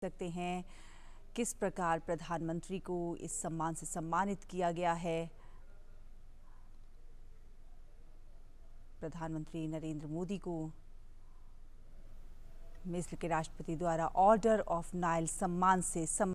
सकते हैं किस प्रकार प्रधानमंत्री को इस सम्मान से सम्मानित किया गया है प्रधानमंत्री नरेंद्र मोदी को मिस्र के राष्ट्रपति द्वारा ऑर्डर ऑफ नाइल सम्मान से सम्मान